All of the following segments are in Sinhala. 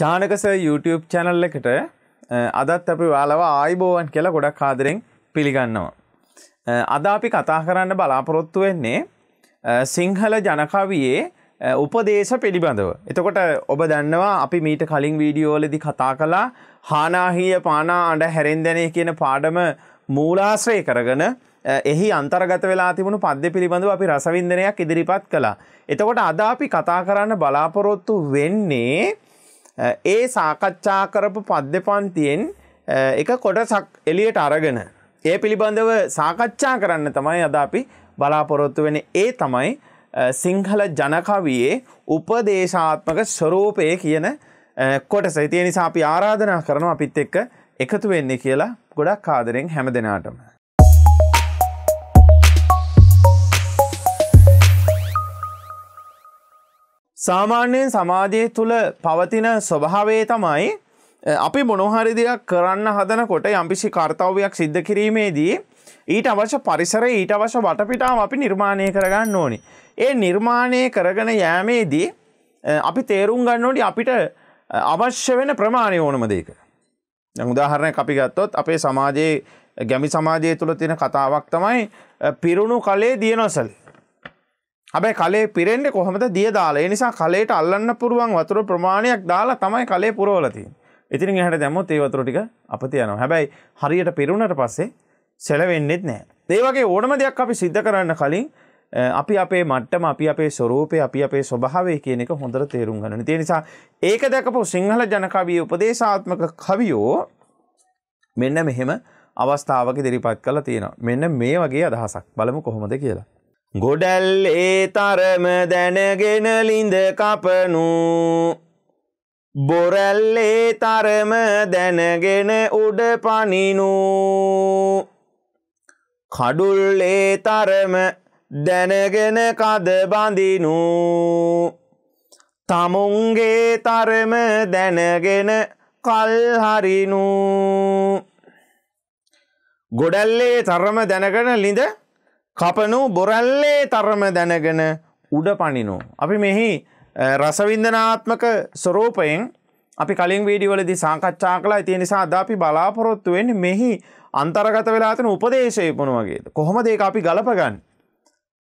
චානකස YouTube චැනල් එකට අදත් අපි ඔයාලව ආයිබෝවන් කියලා ගොඩක් ආදරෙන් පිළිගන්නවා. අද අපි කතා කරන්න බලාපොරොත්තු වෙන්නේ සිංහල ජනකවියේ උපදේශ පිළිබඳව. එතකොට ඔබ දන්නවා අපි මීට කලින් වීඩියෝලදි කතා කළා හානාහිය පානා අඩ හැරෙන්දැනේ කියන පාඩම මූලාශ්‍රය කරගන එහි අන්තර්ගත වෙලා තිබුණු පද්‍ය පිළිබඳව අපි රසවින්දනයක් ඉදිරිපත් කළා. එතකොට අද අපි කතා කරන්න බලාපොරොත්තු වෙන්නේ ඒ සාකච්ඡා කරපු පද්‍ය පන්තියෙන් එක කොටසක් එලියට අරගෙන ඒ පිළිබඳව සාකච්ඡා කරන්න තමයි අද අපි බලාපොරොත්තු වෙන ඒ තමයි සිංහල ජනකවයේ උපදේශාත්මක ස්වරූපය කියන කොටස ඉතිය නිසා අපි ආරාධනා කරන අපිත් එක්ක එකතු වෙන්නේ කියලා ගොඩක් ආදරෙන් හැම දෙනාටම සාමාන්‍යයෙන් සමාජය තුළ පවතින ස්වභාවේ තමයි අපි මොනොහරි දෙයක් කරන්න හදනකොට යම්පිසි කර්තව්‍යයක් සිද්ධ කිරීමේදී ඊට අවශ්‍ය පරිසර ඊට අවශ්‍ය වටපිටාව අපි නිර්මාණය කරගන්න ඕනි. ඒ නිර්මාණය කරගෙන යෑමේදී අපි තේරුම් ගන්නෝටි අපිට අවශ්‍ය වෙන ප්‍රමාණය ඕනම දෙක. උදාහරණය අපි ගත්තොත් අපේ සමාජයේ ගැමි සමාජය තුළ තියෙන කතාවක් තමයි පිරුණු කලේ දියනොසලි. හැබැයි කලේ පිරෙන්ඩ කොහොමද දිය දාලා ඒ නිසා කලේට අල්ලන්න පුරුවන් වතුර ප්‍රමාණයක් දාලා තමයි කලේ පුරවල තියෙන්නේ. ඉතින් එහට දැම්මොත් ඒ වතුර ටික අපත යනවා. හැබැයි හරියට පිරුණට පස්සේ සැලවෙන්නෙත් නැහැ. ඒ වගේ ඕනම දෙයක් අපි සිද්ධ කරන්න කලින් අපි අපේ මට්ටම අපි අපේ ස්වරූපය අපි අපේ ස්වභාවය කියන එක හොඳට තේරුම් ගන්න. ඒ නිසා ඒක දැකපු සිංහල ජන කවියේ උපදේශාත්මක කවියෝ මෙන්න මෙහෙම අවස්ථාවක ඉදිරිපත් කළා තියෙනවා. මෙන්න මේ වගේ අදහසක්. බලමු කොහොමද කියලා. ගොඩැල් ඒ තරම දැනගෙන ලිඳ කපනු බොරැල්ලේ තරම දැනගෙන උඩ පනිනු කඩුල්ලේ තරම දැනගෙන කද බඳිනු තමුන්ගේ තරම දැනගෙන කල්හරිනු ගොඩැල්ලේ තරම දැනගෙන ලිඳ කපනු බොරැල්ලේ තරම දැනගෙන උඩ පනිනෝ. අපි මෙහි රසවින්දනාත්මක ස්වරෝපයෙන් අපි කලින් වීඩිවලදි සංකච්ඡා කලා ඇති නිසා අද අපි බලාපොරොත්තුවෙන් මෙහි අන්තර්ගත වෙලාතන උපදේශයපුන වගේ කොහොම දෙක අපි ගලපගන්න.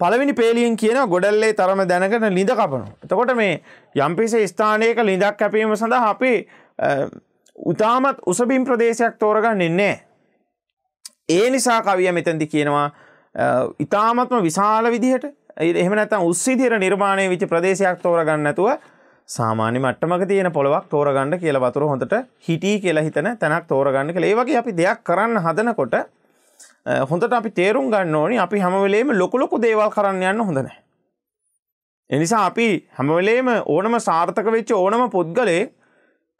පළවිනි පේලියෙන් කියන ගොඩල්ලේ තරම දැනගෙන ලිඳ කපනු. එතකොට මේ යම්පිසේ ස්ථානයක ලිඳක් කැපීම සඳහා අපි උතාමත් උසබිම් ප්‍රදේශයක් තෝරගන්න එන්නේ. ඒ නිසා කවිය මෙතැදි කියනවා ඉතාමත්ම විශාල විදිහට එහෙම නැත්නම් උස්සිදිර නිර්මාණය වෙච්ච ප්‍රදේශයක් තෝරගන්න නැතුව සාමාන්‍ය මට්ටමක තියෙන පොළවක් තෝරගන්න කියලා වතුර හොඳට හිටී කියලා හිතන තැනක් තෝරගන්න කියලා. ඒ වගේ අපි දෙයක් කරන්න හදනකොට හොඳට අපි තේරුම් ගන්න ඕනි අපි හැම වෙලේම ලොකු ලොකු දේවල් කරන්න යන්න හොඳ නැහැ. ඒ නිසා අපි හැම වෙලේම ඕනම සාර්ථක වෙච්ච ඕනම පුද්ගලයෙක්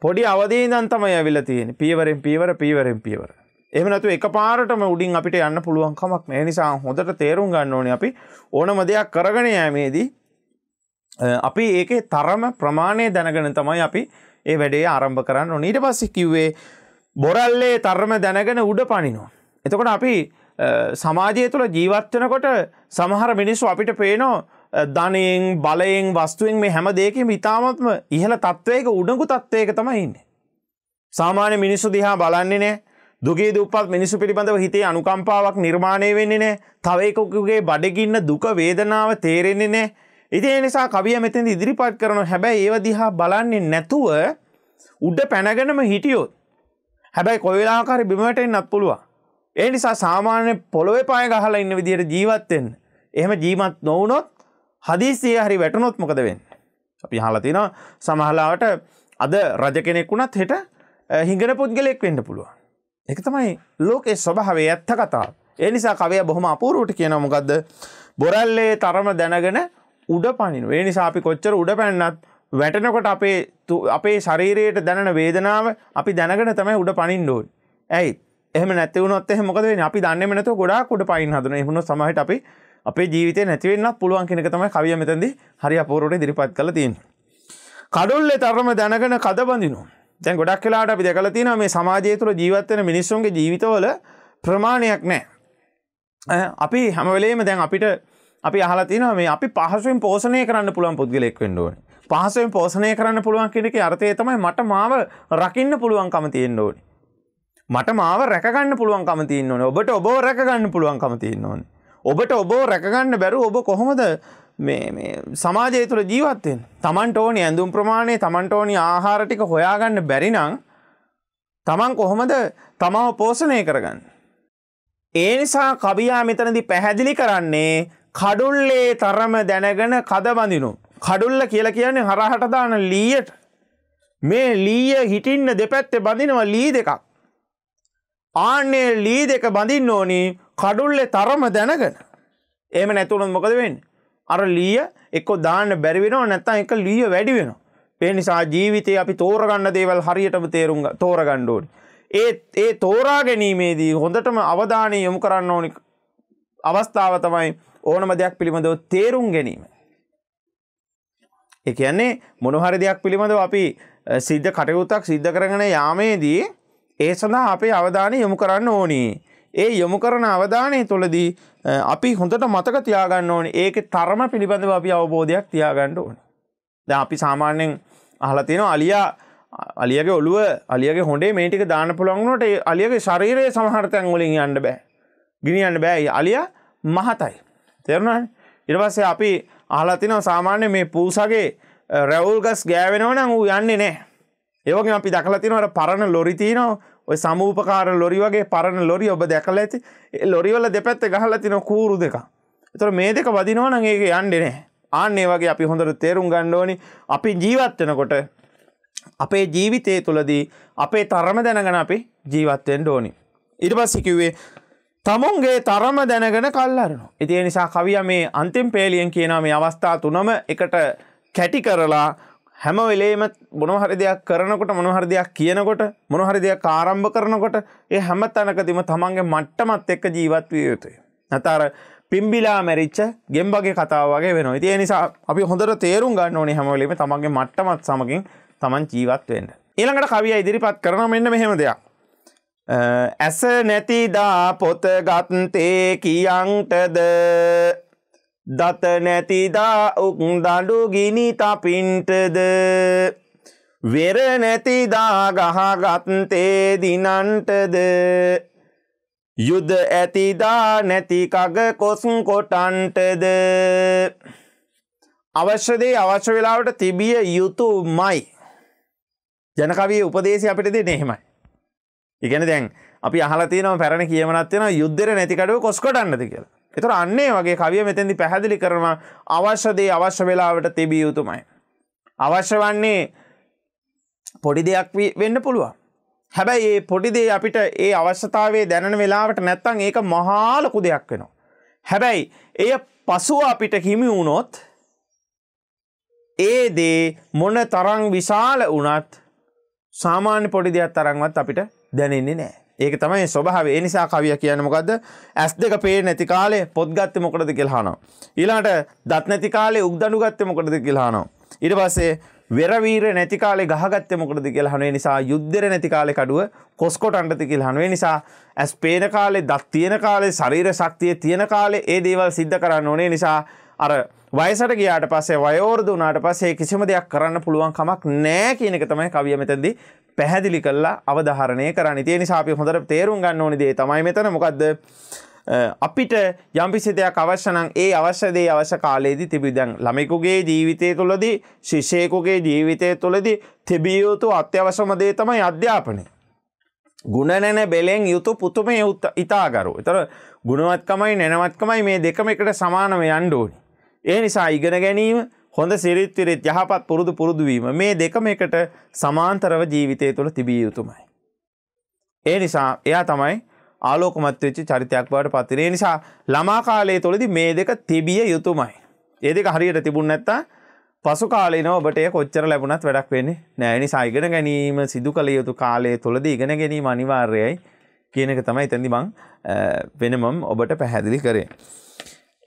පොඩි අවදී ඉඳන් තමයි ඇවිල්ලා තියෙන්නේ. පියවරෙන් පියවර පියවරෙන් පියවර. එහම නැතු එක පාරටම උඩින් අපිට යන්න පුළුවන් කමක් මේ නිසා හොඳට තේරුම් ගන්න ඕනේ අපි ඕනම දෙයක් කරගෙන යෑමේදී අපි ඒකේ තරම ප්‍රමාණය දැනගෙන තමයි අපි ඒ වැඩේ ආරම්භ කරන්න ඕනේ ඊට පස්සේ කිව්වේ බොරල්ලේ තරම දැනගෙන උඩ පනිනවා එතකොට අපි සමාජය තුළ ජීවත් වෙනකොට සමහර මිනිස්සු අපිට පේනවා ධනයෙන් බලයෙන් වස්තුවෙන් මේ හැම දෙයකින්ම ඉතාමත්ම ඉහළ තත්වයක උඩඟු තත්වයක තමයි ඉන්නේ සාමාන්‍ය මිනිස්සු දිහා බලන්නේ නෑ දුගේ දුපත් මිනිසු පිළිබඳව හිතේ අනුකම්පාවක් නිර්මාණය වෙන්නේ නෑ තවයකුගේ බඩගින්න දුක වේදනාව තේරෙන්නේ නෑ ඉතිේ නිසා කවිය මෙතෙන් ඉදිරිපත් කරන හැබැයි ඒව දිහා බලන්නේ නැතුව උඩ පැනගෙනම හිටියොත් හැබැයි කොයිලාකාර බිමටෙන්න්නත් පුළුවන් ඒ නිසා සාමාන්‍ය පොළොවේ පාය ගහලා ඉන්න විදිහයට ජීවත්තෙන් එහෙම ජීමත් නොවනොත් හදිසිය හරි වැටනොත් මොකද වෙන්න අපි හලතින සමහලාවට අද රජ කෙනෙක් වුණත් හෙට හිඟන පුද්ගලෙක් වෙන්න පුළුවන් එක තමයි ලෝකේ ස්වභාවේ ඇත්ත කතා ඒ නිසා කවය බොහොම අපූරුවට කියන මොකක්ද බොරල්ලේ තරම දැනගෙන උඩ පනිනු ඒ නිසා අපි කොච්චර උඩ පැන්නත් වැටනකොට අපේ අපේ ශරීරයට දැනන වේදනාව අපි දැනගෙන තමයි උඩ පනින්ඩෝන් ඇයි එහම නැතිවුණොත් මොකද වෙන අපි දන්නෙම නැතුව ගොඩාක් උඩ පයින් හදන හුණු සමහට අපි අපේ ජීවිතය නැතිවෙන්නත් පුළුවන් කෙනක තමයි කවිය මෙතැදි හරි අපූරුවට දිරිපත් කළ තියෙන කඩුල්ලේ තරම දැනගෙන කදබඳිනවා දැන් ගොඩක් කලාට අපි දැකලා තියෙනවා මේ සමාජය තුළ ජීවත්වන මිනිස්සුන්ගේ ජීවිතවල ප්‍රමාණයක් නෑ අපි හැම වෙලේම දැන් අපිට අපි අහලා තියෙනවා මේ අපි පහසුවෙන් පෝෂණය කරන්න පුළුවන් පුද්ගලෙක් වෙන්න ඕනේ පහසුවෙන් පෝෂණය කරන්න පුළුවන් කියන එකේ අර්ථය තමයි මට මාව රකින්න පුළුවන්කම තියෙන්න ඕනේ මට මාව රැකගන්න පුළුවන්කම තියෙන්න ඕනේ ඔබට ඔබව රැකගන්න පුළුවන්කම තියෙන්න ඕනේ ඔබට ඔබව රැකගන්න බැරුව ඔබ කොහොමද සමාජය තුළ ජීවත්තයෙන් තමන්ට ඕනි ඇඳුම් ප්‍රමාණය තමන්ට ඕනි ආහාරටික හොයාගන්න බැරිනං තමන් කොහොමද තමාව පෝසණය කරගන්න. ඒ නිසා කවියා මෙතනදි පැහැදිලි කරන්නේ කඩුල්ලේ තරම දැනගෙන කදබඳිනු. කඩුල්ල කියල කියන්නේ හරහටදාන ලීයට මේ ලීය හිටින්න දෙපැත්තේ බඳිනවා ලී දෙකක්. ආන්නේ ලී දෙක බඳින්න ඕනි කඩුල්ලෙ තරම දැනගෙන. එම නැතුළොත් මොකද වෙන්නේ අර ලීය එක්ක දාන්න බැරි වෙනවා නැත්නම් එක ලීය වැඩි වෙනවා. ඒ නිසා ජීවිතේ අපි තෝරගන්න දේවල් හරියටම තේරුම් තෝරගන්න ඕනේ. ඒ ඒ තෝරා ගැනීමේදී හොඳටම අවධානය යොමු කරන්න ඕනි අවස්ථාව තමයි ඕනම දෙයක් පිළිබඳව තේරුම් ගැනීම. ඒ කියන්නේ මොනහරි දෙයක් පිළිබඳව අපි සිද්ධ කටයුත්තක් සිද්ධ කරගෙන යාමේදී ඒ සඳහා අපේ අවධානය යොමු කරන්න ඕනි. ඒ යොමු කරන අවධානය තුළදී අපි හොඳට මතක තියාගන්න ඕනේ ඒක තරම පිළිබඳව අපි අවබෝධයක් තියාගන්න ඕනේ. දැන් අපි සාමාන්‍යයෙන් අහලා තියෙනවා අලියා අලියගේ ඔළුව අලියගේ හොඳේ මේ ටික දාන්න පුළුවන් වුණොට ඒ අලියගේ ශරීරයේ සමහර තැන් වලින් යන්න බෑ. ගිනියන්න බෑ. අලියා මහතයි. තේරුණානේ? ඊට පස්සේ අපි අහලා තිනවා සාමාන්‍ය මේ පූසගේ රැවුල් ගස් ගෑවෙනවා නම් ඌ යන්නේ නැහැ. ඒ වගේම අපි දැකලා තිනවා අර පරණ ලොරි තිනවා ඔය සමූපකාර ලොරි වගේ පරණ ලොරි ඔබ දැකලා ඇති ලොරිවල දෙපැත්ත ගහලා තින කූරු දෙක. ඒතර මේ දෙක වදිනවා නම් ඒක යන්නේ නැහැ. ආන්නේ වගේ අපි හොඳට තේරුම් ගන්න ඕනි අපි ජීවත් වෙනකොට අපේ ජීවිතය තුළදී අපේ තරම දැනගෙන අපි ජීවත්වෙන් ඕනි. ඉට පස්සිකිවේ තමුන්ගේ තරම දැනගෙන කල්ලරනු. ඉතිය නිසා කවිය මේ අන්තිම් පේලියෙන් කියනම අවස්ථා තුනම එකට කැටි කරලා හැම වෙලේම මොනහරි දෙයක් කරනකොට මොනහරි දෙයක් කියනකොට මොනහරි දෙයක් ආරම්භ කරනකොට ඒ හැම තැනකදීම තමන්ගේ මට්ටමත් එක්ක ජීවත් විය යුතුයි. නැතර පිම්බිලා මැරිච්ච ගෙම්බගේ කතාව වගේ වෙනවා. ඉතින් ඒ නිසා අපි හොඳට තේරුම් ගන්න ඕනේ හැම වෙලේම තමන්ගේ මට්ටමත් සමගින් තමන් ජීවත් වෙන්න. ඊළඟට කවිය ඉදිරිපත් කරන මෙන්න මෙහෙම දෙයක්. ඇස නැතිදා පොත ගත්තේ කියන්ටද දත නැතිදා උක් දඩු ගිනි තපින්ටද වෙර නැතිදා ගහගත්තේ දිනන්ටද යුද ඇතිදා නැතිකග කොසුන් කොටන්ටද අවශ්‍යදේ අවශ්‍ය වෙලාවට තිබිය යුතු මයි ජනකවී උපදේශය අපිට දෙන එහෙමයි ඉගෙන දැන් අපි අහලා තියෙනවා පැරණ කියමනත් වෙනවා යුද්ධෙර නැතිකඩුව කොස්කොටන්නද කියලා එතුර අන්නේ වගේ කවිය මෙතැදි පැහැදිලි කරම අවශ්‍යදේ අවශ්‍ය වෙලාවට තිබිය යුතුමයි. අවශ්‍ය වන්නේ පොඩි දෙයක් වෙන්න පුළුවන්. හැබැයි ඒ පොඩිදේ අපිට ඒ අවශ්‍යතාවේ දැනන වෙලාවට නැත්තං ඒක මහාලකු දෙයක් වෙනවා. හැබැයි එය පසුව අපිට හිමි වුණොත් ඒ දේ මොන තරං විශාල වනත් සාමාන්‍ය පොඩි දෙයක් තරංවත් අපිට දැනෙන්නේ නෑ. ඒක තමයි ස්වභාව ඒ නිසා කවිය කියන මොකක්ද ඇස් දෙක පේ නැති කාලේ පොත් ගත්තේ මොකටද කියලා අහනවා ඊළඟට දත් නැති කාලේ උක්දඬු ගත්තේ මොකටද කියලා අහනවා ඊට පස්සේ වෙර වීර නැති කාලේ ගහගත්තේ මොකටද කියලා අහනවා ඒ නිසා යුද්ධෙර නැති කාලේ කඩුව කොස්කොටන්නද කියලා අහනවා ඒ නිසා ඇස් පේන කාලේ දත් තියෙන කාලේ ශරීර ශක්තිය තියෙන කාලේ ඒ දේවල් සිද්ධ කරන්න ඕනේ නිසා අර වයසට ගියාට පස්සේ වයෝර්ධ වුණාට පස්සේ කිසිම දෙයක් කරන්න පුළුවන් කමක් නෑ කියන එක තමයි කවිය මෙතෙන්දී පැහැදිලි කළා අවධාරණය කරන්න. ඒ නිසා අපි හොඳට තේරුම් ගන්න ඕනි දේ තමයි මෙතන මොකද්ද අපිට යම්පිසි දෙයක් අවශ්‍ය නම් ඒ අවශ්‍ය දේ අවශ්‍ය කාලයේදී තිබි දැන් ළමෙකුගේ ජීවිතය තුළදී ශිෂ්‍යයෙකුගේ ජීවිතය තුළදී තිබිය යුතු අත්‍යවශ්‍යම දේ තමයි අධ්‍යාපනය. ගුණ නැන බෙලෙන් යුතු පුතුමේ ඉතාගරු. ඒතර ගුණවත්කමයි නැනවත්කමයි මේ දෙකම එකට සමානව යන්න ඕනේ. ඒ නිසා ඉගෙන ගැනීම හොඳ සිරිත්විරිත් යහපත් පුරුදු පුරුදුවීම මේ දෙකම එකට සමාන්තරව ජීවිතය තුළ තිබිය යුතුමයි. ඒ නිසා එයා තමයි ආලෝකමත් වෙච්චි චරිතයක් බවට පත්තිර. ඒ නිසා ළමා කාලයේ තුළදී මේ දෙක තිබිය යුතුමයි. ඒ දෙක හරියට තිබුණ නැත්තම් පසු කාලේ ඔබට කොච්චර ලැබුණත් වැඩක් වෙන්නේ නෑ නිසා ඉගෙන ගැනීම සිදු කළ යුතු කාලය තුළද ඉගෙන ගැනීම අනිවාර්යයි කියන එක තමයි එතැදි මං වෙනමම් ඔබට පැහැදිලි කරේ.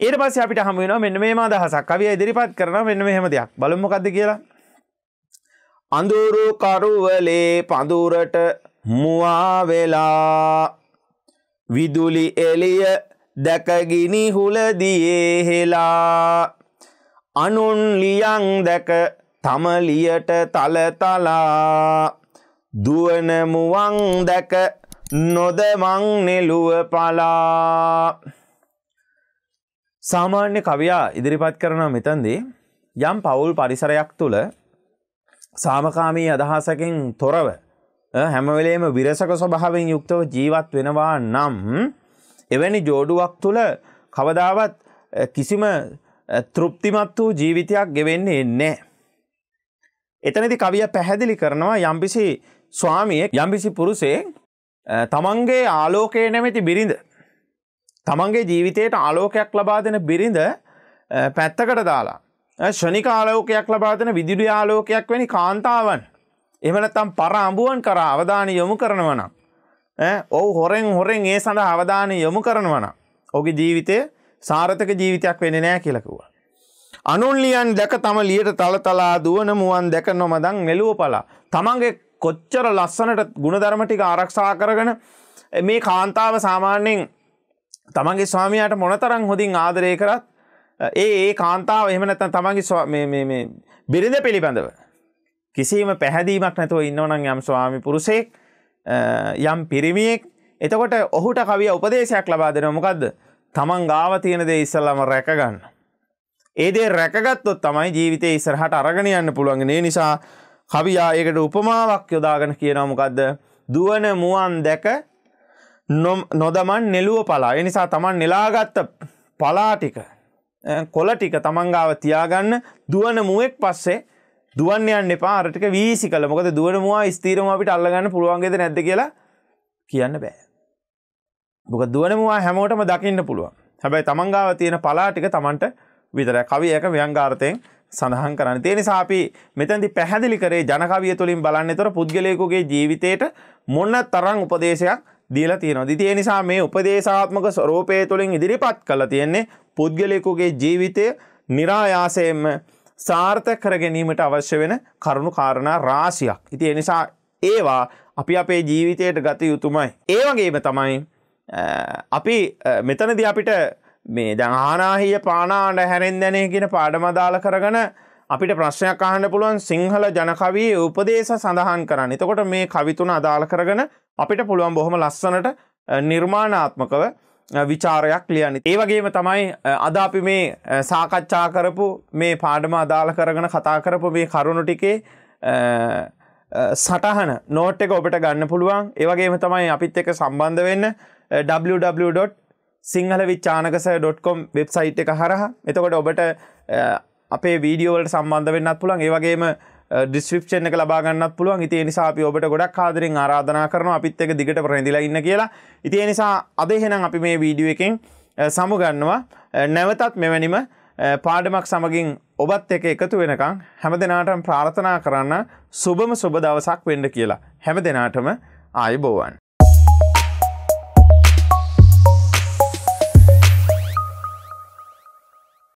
ඊට පස්ස අපිට හම වෙන මෙන්න මේ අදහසක් අවිය ඉදිරිපත් කරන මෙන්න මෙහෙම දෙයක් බලමොකක්ද කියලා අඳුරු කරුවලේ පඳුරට මුවාවෙලා විදුලි එලිය දැකගිනි හුලදියේ හෙලා අනුන් ලියන් දැක තමලියට තලතලා දුවන මුවන් දැක නොදමං නෙලුව පලා සාමාන්‍ය කවියා ඉදිරිපත් කරනවා මෙතන්දී යම් පවුල් පරිසරයක් තුළ සාමකාමී අදහසකින් තොරව හැමවෙලේම විරසක ස්වභාවෙන් යුක්තව ජීවත් වෙනවා නම් එවැනි ජෝඩුවක් තුළ කවදාවත් කිසිම තෘප්තිමත් වූ ජීවිතයක් ගෙවෙන්නේ නෑ. එතනති කවිය පැහැදිලි කරනවා යම්පිසි ස්වාමියෙක් යම්පිසි පුරුසේ තමන්ගේ ආලෝකය නැමැති බිරිඳ තමන්ගේ ජීවිතයට ආලෝකයක් ලබා දෙන බිරිඳ පැත්තකට දාලා. ශනික ආලෝකයක් ලබා දෙන විදුලි ආලෝකයක් වැනි කාන්තාවන්. එහෙම නැත්නම් පර අඹුවන් කරා අවධානය යොමු කරනවා නම් ඔව් හොරෙන් හොරෙන් ඒ සඳහා අවධානය යොමු කරනවා නම් ඔහුගේ ජීවිතය සාර්ථක ජීවිතයක් වෙන්නේ නැහැ කියලා කිව්වා. අනුන් ලියන් දැක තම ලියට තලතලා දුවන මුවන් දැක නොමදන් මෙලුවපලා. තමන්ගේ කොච්චර ලස්සනට ගුණධර්ම ටික ආරක්ෂා කරගෙන මේ කාන්තාව සාමාන්‍යයෙන් තමන්ගේ ස්වාමයාට මොනතරං හොඳින් ආදරය කරත් ඒ ඒ කාන්තාව එහමනැත තමන්ගේ බිරිඳ පිළිබඳව. කිසිීම පැහැදීමක් නැතුව ඉන්නවනං යම් ස්වාමි පුරුසෙක් යම් පිරිමියෙක් එතකොට ඔහුට කවිය උපදේශයක් ලබා දෙෙන මොකක්ද තමන් ගාව තියෙන දේ ඉස්සල්ලම රැකගන්න. ඒදේ රැකගත්තොත් තමයි ජීවිතය ඉස්සරහට අරගණයන්න පුළුවන් ඒ නිසා කවියා ඒකට උපමාවක් යොදාගෙන කියනමකක්ද දුවන මුවන් දැක නොදමන් නෙලුව පලා එනිසා තමන් නෙලාගත්ත පලාටික කොල ටික තමන්ගාව තියාගන්න දුවන මුවෙක් පස්සේ දුවන්යන්න පාරටික වීසි කල මොකද දුවනවා ස්තීරම අපිට අල්ලගන්න පුළුවන්ගෙද නැද කියලා කියන්න බෑ. බොක දුවනවා හැමෝටම දකින්න පුළුවන් හැබැයි තමන්ගාව තියෙන පලාටික තමන්ට විතර කවි එක ව්‍යංගාර්ථයෙන් සඳහන් කරන්න තියෙන සාපි මෙතැති පැහැදිලි කරේ ජනකවිය තුළින් බලන්න තොර පුද්ගලයකුගේ ජීවිතයට මොන්න තරං උපදේශයක් දීලා තියෙනවා. ඉතින් ඒ නිසා මේ උපදේශාත්මක ස්වරූපය තුළින් ඉදිරිපත් කළ තියෙන්නේ පුද්ගලයෙකුගේ ජීවිතය નિરાයාසයෙන්ම සාර්ථක කර ගැනීමට අවශ්‍ය වෙන කරුණු කාරණා රාශියක්. ඉතින් ඒ නිසා ඒවා අපි අපේ ජීවිතයට ගත යුතුමයි. ඒ වගේම තමයි අපි මෙතනදී අපිට මේ දැන් ආනාහිය පානාණ්ඩ හැරෙන්දැනේ කියන පාඩම දාලා කරගෙන අපිට ප්‍රශ්නයක් අහන්න පුළුවන් සිංහල ජන කවියේ උපදේශ සඳහන් කරන්න. එතකොට මේ කවි තුන අදාළ කරගෙන අපිට පුළුවන් බොහොම ලස්සනට නිර්මාණාත්මකව විචාරයක් ලියන්න. ඒ වගේම තමයි අද අපි මේ සාකච්ඡා කරපු මේ පාඩම අදාළ කරගෙන කතා කරපු මේ කරුණු ටිකේ සටහන නෝට් එක ඔබට ගන්න පුළුවන්. ඒ වගේම තමයි අපිත් එක්ක සම්බන්ධ වෙන්න www.sinhalawichanakasa.com වෙබ්සයිට් එක හරහා. එතකොට ඔබට අපේ වීඩියෝවලට සම්බන්ධ වෙන්නත් පුළුවන්. ඒ වගේම ඩිස්්‍රිප්ෂන් එක ලබාගන්න පුළුවන් ඉති නිසා අපි ඔබට ගොඩක් කාදරෙන් ආරාධනා කරන අපිත් එක දිගට ප්‍රැඳදිලා ඉන්න කියලා ඉතිය නිසා අද එහෙනම් අපි මේ වීඩියුව එකෙන් සමුගන්නවා නැවතත් මෙවැනිම පාඩමක් සමගින් ඔබත් එක එකතු වෙනකං හැම දෙනාටම ප්‍රාර්ථනා කරන්න සුබම සුබ දවසක් වෙන්ඩ කියලා හැම දෙනාටම ආයබෝවන්.